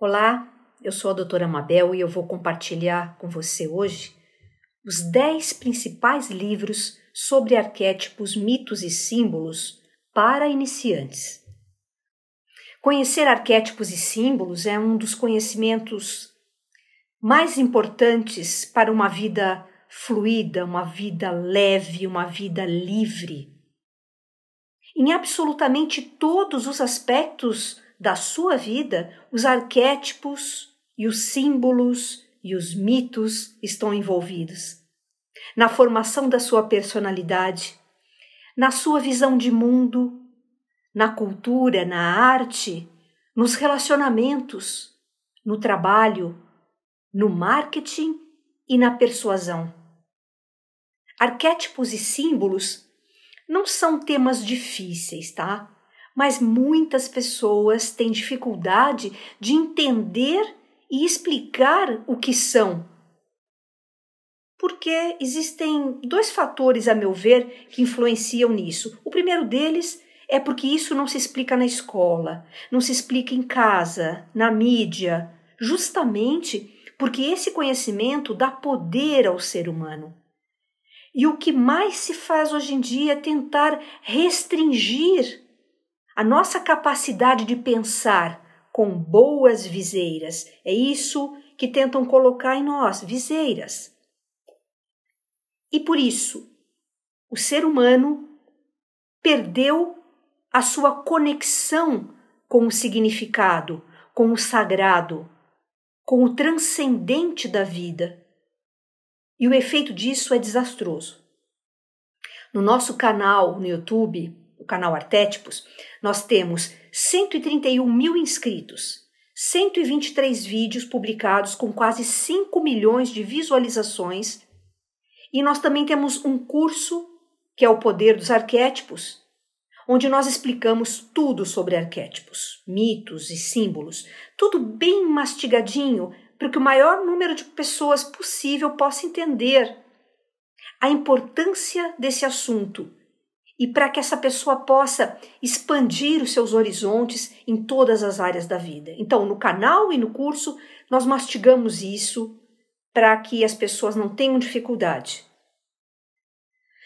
Olá, eu sou a doutora Mabel e eu vou compartilhar com você hoje os 10 principais livros sobre arquétipos, mitos e símbolos para iniciantes. Conhecer arquétipos e símbolos é um dos conhecimentos mais importantes para uma vida fluida, uma vida leve, uma vida livre. Em absolutamente todos os aspectos da sua vida, os arquétipos e os símbolos e os mitos estão envolvidos. Na formação da sua personalidade, na sua visão de mundo, na cultura, na arte, nos relacionamentos, no trabalho, no marketing e na persuasão. Arquétipos e símbolos não são temas difíceis, tá? mas muitas pessoas têm dificuldade de entender e explicar o que são. Porque existem dois fatores, a meu ver, que influenciam nisso. O primeiro deles é porque isso não se explica na escola, não se explica em casa, na mídia, justamente porque esse conhecimento dá poder ao ser humano. E o que mais se faz hoje em dia é tentar restringir a nossa capacidade de pensar com boas viseiras. É isso que tentam colocar em nós, viseiras. E por isso, o ser humano perdeu a sua conexão com o significado, com o sagrado, com o transcendente da vida. E o efeito disso é desastroso. No nosso canal no YouTube, canal Arquétipos, nós temos 131 mil inscritos, 123 vídeos publicados com quase 5 milhões de visualizações, e nós também temos um curso que é o Poder dos Arquétipos, onde nós explicamos tudo sobre arquétipos, mitos e símbolos, tudo bem mastigadinho para que o maior número de pessoas possível possa entender a importância desse assunto e para que essa pessoa possa expandir os seus horizontes em todas as áreas da vida. Então, no canal e no curso, nós mastigamos isso para que as pessoas não tenham dificuldade.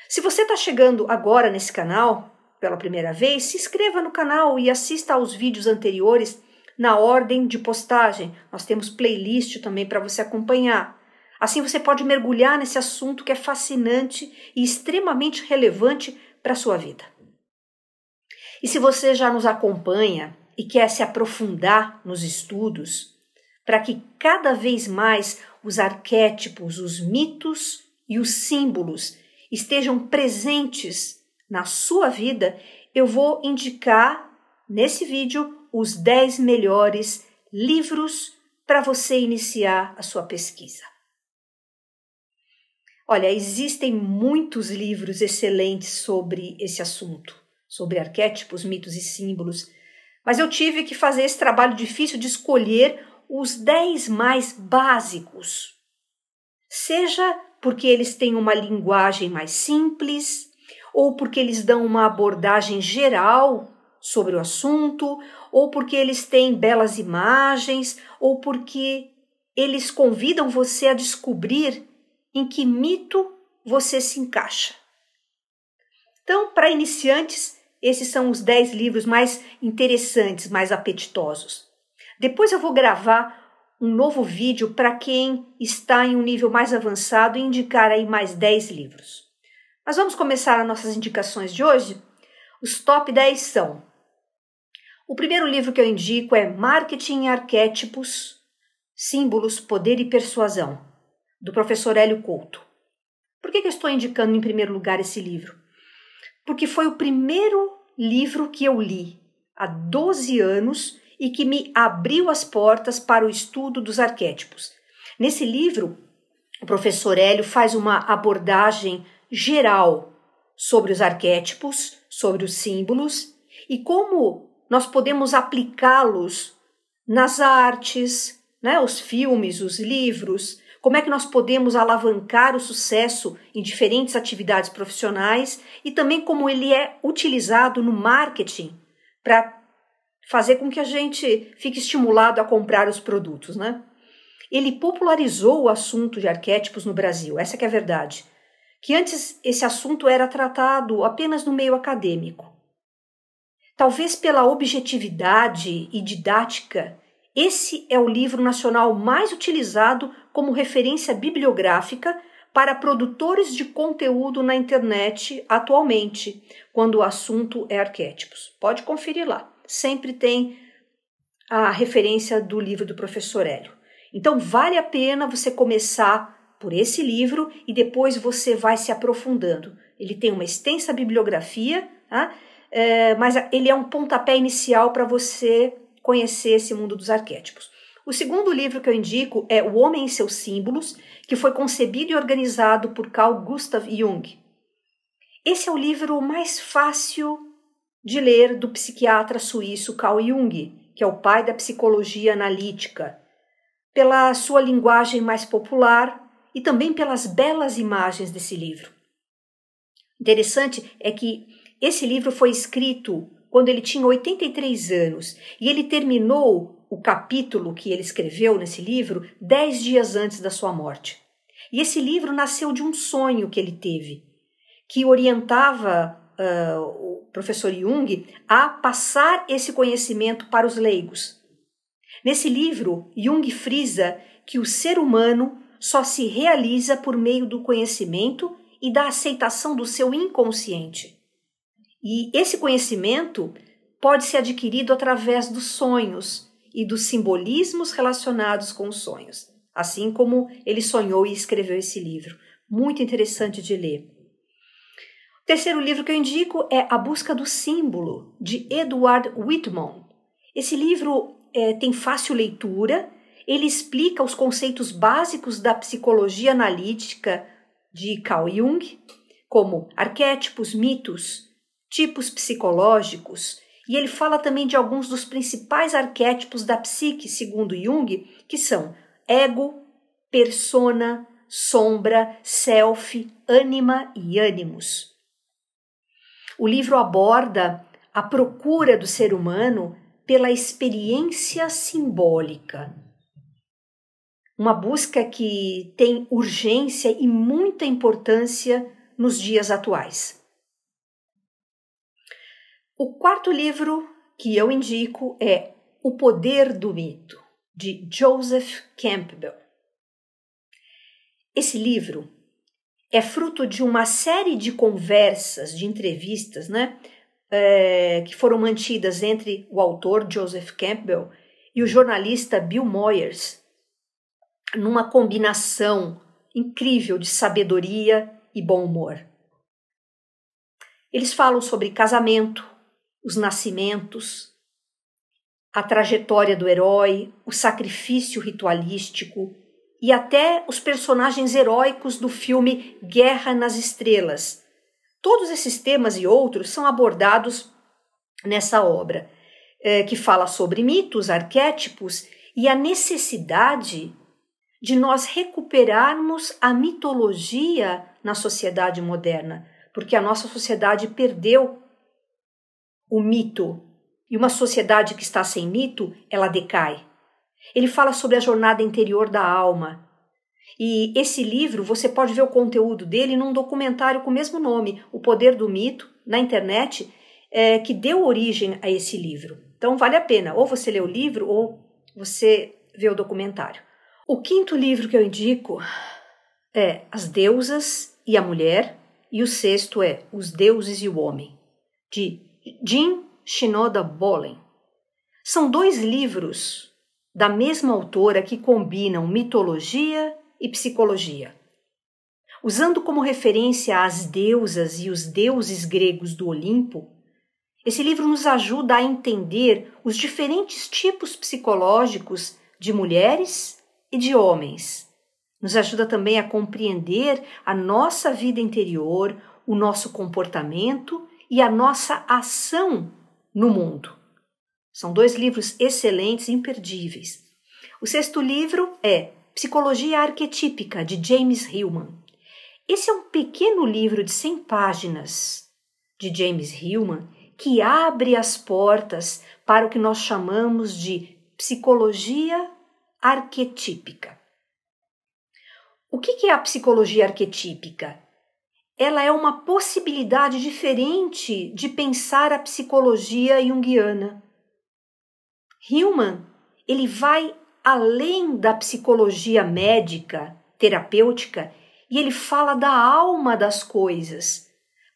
Se você está chegando agora nesse canal pela primeira vez, se inscreva no canal e assista aos vídeos anteriores na ordem de postagem. Nós temos playlist também para você acompanhar. Assim você pode mergulhar nesse assunto que é fascinante e extremamente relevante para a sua vida. E se você já nos acompanha e quer se aprofundar nos estudos, para que cada vez mais os arquétipos, os mitos e os símbolos estejam presentes na sua vida, eu vou indicar nesse vídeo os 10 melhores livros para você iniciar a sua pesquisa. Olha, existem muitos livros excelentes sobre esse assunto, sobre arquétipos, mitos e símbolos, mas eu tive que fazer esse trabalho difícil de escolher os 10 mais básicos. Seja porque eles têm uma linguagem mais simples, ou porque eles dão uma abordagem geral sobre o assunto, ou porque eles têm belas imagens, ou porque eles convidam você a descobrir em que mito você se encaixa. Então, para iniciantes, esses são os 10 livros mais interessantes, mais apetitosos. Depois eu vou gravar um novo vídeo para quem está em um nível mais avançado e indicar aí mais 10 livros. Mas vamos começar as nossas indicações de hoje? Os top 10 são: o primeiro livro que eu indico é Marketing e Arquétipos, Símbolos, Poder e Persuasão, do professor Hélio Couto. Por que, que eu estou indicando em primeiro lugar esse livro? Porque foi o primeiro livro que eu li há 12 anos e que me abriu as portas para o estudo dos arquétipos. Nesse livro, o professor Hélio faz uma abordagem geral sobre os arquétipos, sobre os símbolos e como nós podemos aplicá-los nas artes, né? os filmes, os livros, como é que nós podemos alavancar o sucesso em diferentes atividades profissionais e também como ele é utilizado no marketing para fazer com que a gente fique estimulado a comprar os produtos, né? Ele popularizou o assunto de arquétipos no Brasil, essa é a verdade. Que antes esse assunto era tratado apenas no meio acadêmico. Talvez pela objetividade e didática esse é o livro nacional mais utilizado como referência bibliográfica para produtores de conteúdo na internet atualmente, quando o assunto é arquétipos. Pode conferir lá. Sempre tem a referência do livro do professor Hélio. Então, vale a pena você começar por esse livro e depois você vai se aprofundando. Ele tem uma extensa bibliografia, tá? é, mas ele é um pontapé inicial para você conhecer esse mundo dos arquétipos. O segundo livro que eu indico é O Homem e seus Símbolos, que foi concebido e organizado por Carl Gustav Jung. Esse é o livro mais fácil de ler do psiquiatra suíço Carl Jung, que é o pai da psicologia analítica, pela sua linguagem mais popular e também pelas belas imagens desse livro. Interessante é que esse livro foi escrito quando ele tinha 83 anos, e ele terminou o capítulo que ele escreveu nesse livro dez dias antes da sua morte. E esse livro nasceu de um sonho que ele teve, que orientava uh, o professor Jung a passar esse conhecimento para os leigos. Nesse livro, Jung frisa que o ser humano só se realiza por meio do conhecimento e da aceitação do seu inconsciente. E esse conhecimento pode ser adquirido através dos sonhos e dos simbolismos relacionados com os sonhos, assim como ele sonhou e escreveu esse livro. Muito interessante de ler. O terceiro livro que eu indico é A Busca do Símbolo, de Edward Whitmon. Esse livro é, tem fácil leitura, ele explica os conceitos básicos da psicologia analítica de Carl Jung, como arquétipos, mitos, tipos psicológicos, e ele fala também de alguns dos principais arquétipos da psique, segundo Jung, que são ego, persona, sombra, self, ânima e ânimos. O livro aborda a procura do ser humano pela experiência simbólica. Uma busca que tem urgência e muita importância nos dias atuais. O quarto livro que eu indico é O Poder do Mito, de Joseph Campbell. Esse livro é fruto de uma série de conversas, de entrevistas, né? É, que foram mantidas entre o autor Joseph Campbell e o jornalista Bill Moyers, numa combinação incrível de sabedoria e bom humor. Eles falam sobre casamento, os nascimentos, a trajetória do herói, o sacrifício ritualístico e até os personagens heróicos do filme Guerra nas Estrelas. Todos esses temas e outros são abordados nessa obra, eh, que fala sobre mitos, arquétipos e a necessidade de nós recuperarmos a mitologia na sociedade moderna, porque a nossa sociedade perdeu o mito. E uma sociedade que está sem mito, ela decai. Ele fala sobre a jornada interior da alma. E esse livro, você pode ver o conteúdo dele num documentário com o mesmo nome, O Poder do Mito, na internet, é, que deu origem a esse livro. Então vale a pena, ou você lê o livro ou você vê o documentário. O quinto livro que eu indico é As Deusas e a Mulher, e o sexto é Os Deuses e o Homem, de Jim Shinoda Bolen. São dois livros da mesma autora que combinam mitologia e psicologia. Usando como referência as deusas e os deuses gregos do Olimpo, esse livro nos ajuda a entender os diferentes tipos psicológicos de mulheres e de homens. Nos ajuda também a compreender a nossa vida interior, o nosso comportamento e a nossa ação no mundo. São dois livros excelentes, imperdíveis. O sexto livro é Psicologia Arquetípica, de James Hillman. Esse é um pequeno livro de 100 páginas de James Hillman que abre as portas para o que nós chamamos de psicologia arquetípica. O que é a psicologia arquetípica? ela é uma possibilidade diferente de pensar a psicologia junguiana. Hillman, ele vai além da psicologia médica, terapêutica, e ele fala da alma das coisas,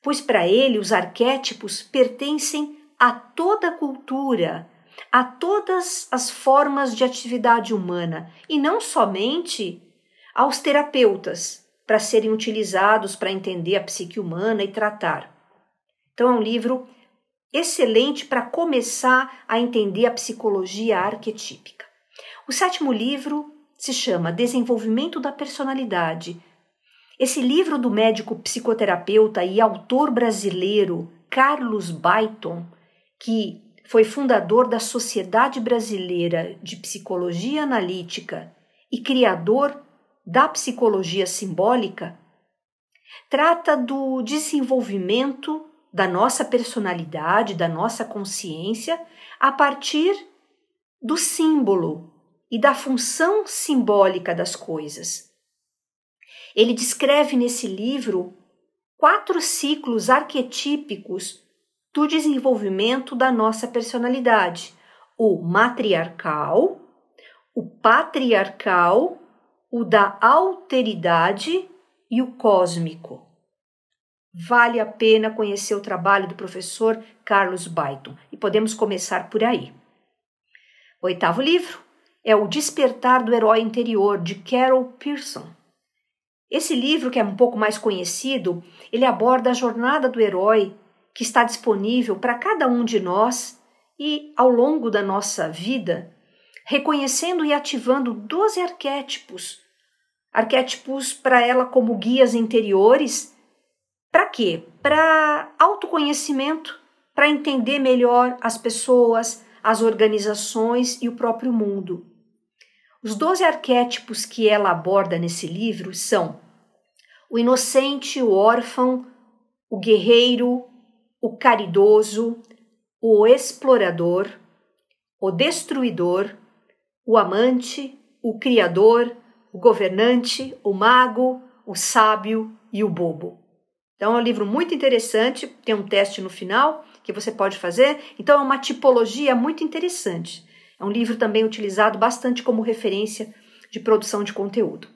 pois para ele os arquétipos pertencem a toda a cultura, a todas as formas de atividade humana, e não somente aos terapeutas, para serem utilizados para entender a psique humana e tratar. Então, é um livro excelente para começar a entender a psicologia arquetípica. O sétimo livro se chama Desenvolvimento da Personalidade. Esse livro do médico psicoterapeuta e autor brasileiro Carlos Baiton, que foi fundador da Sociedade Brasileira de Psicologia Analítica e criador da psicologia simbólica trata do desenvolvimento da nossa personalidade, da nossa consciência, a partir do símbolo e da função simbólica das coisas. Ele descreve nesse livro quatro ciclos arquetípicos do desenvolvimento da nossa personalidade: o matriarcal, o patriarcal o da alteridade e o cósmico. Vale a pena conhecer o trabalho do professor Carlos Baiton e podemos começar por aí. O oitavo livro é O Despertar do Herói Interior, de Carol Pearson. Esse livro, que é um pouco mais conhecido, ele aborda a jornada do herói que está disponível para cada um de nós e, ao longo da nossa vida, reconhecendo e ativando 12 arquétipos. Arquétipos para ela como guias interiores. Para quê? Para autoconhecimento, para entender melhor as pessoas, as organizações e o próprio mundo. Os 12 arquétipos que ela aborda nesse livro são o inocente, o órfão, o guerreiro, o caridoso, o explorador, o destruidor, o amante, o criador, o governante, o mago, o sábio e o bobo. Então é um livro muito interessante, tem um teste no final que você pode fazer. Então é uma tipologia muito interessante. É um livro também utilizado bastante como referência de produção de conteúdo.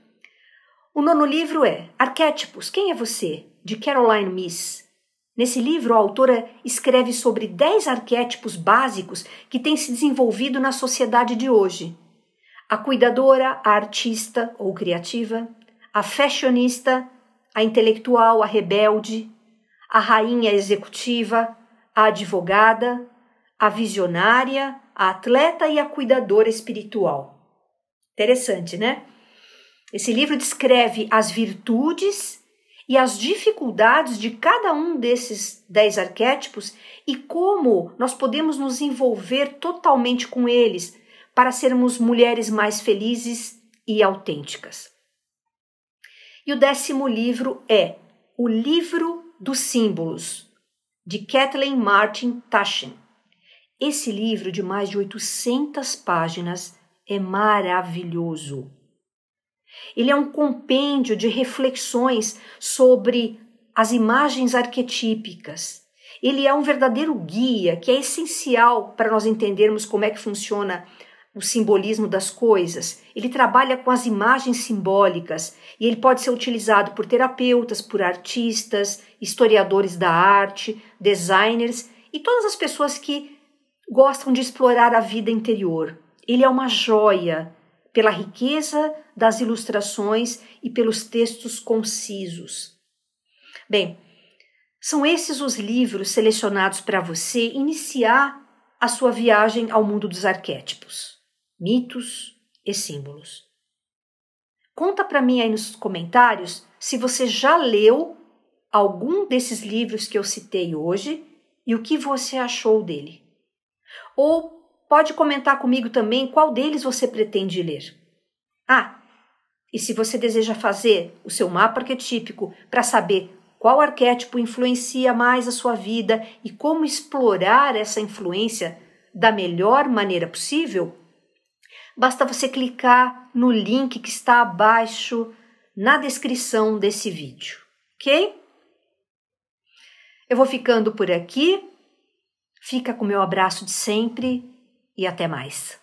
O nono livro é Arquétipos, Quem é Você? de Caroline Miss. Nesse livro, a autora escreve sobre dez arquétipos básicos que têm se desenvolvido na sociedade de hoje: a cuidadora, a artista ou criativa, a fashionista, a intelectual, a rebelde, a rainha executiva, a advogada, a visionária, a atleta e a cuidadora espiritual. Interessante, né? Esse livro descreve as virtudes e as dificuldades de cada um desses dez arquétipos e como nós podemos nos envolver totalmente com eles para sermos mulheres mais felizes e autênticas. E o décimo livro é O Livro dos Símbolos, de Kathleen Martin Taschen. Esse livro, de mais de 800 páginas, é maravilhoso. Ele é um compêndio de reflexões sobre as imagens arquetípicas. Ele é um verdadeiro guia que é essencial para nós entendermos como é que funciona o simbolismo das coisas. Ele trabalha com as imagens simbólicas e ele pode ser utilizado por terapeutas, por artistas, historiadores da arte, designers e todas as pessoas que gostam de explorar a vida interior. Ele é uma joia pela riqueza das ilustrações e pelos textos concisos. Bem, são esses os livros selecionados para você iniciar a sua viagem ao mundo dos arquétipos, mitos e símbolos. Conta para mim aí nos comentários se você já leu algum desses livros que eu citei hoje e o que você achou dele. Ou Pode comentar comigo também qual deles você pretende ler. Ah, e se você deseja fazer o seu mapa arquetípico para saber qual arquétipo influencia mais a sua vida e como explorar essa influência da melhor maneira possível, basta você clicar no link que está abaixo na descrição desse vídeo, ok? Eu vou ficando por aqui. Fica com o meu abraço de sempre e até mais.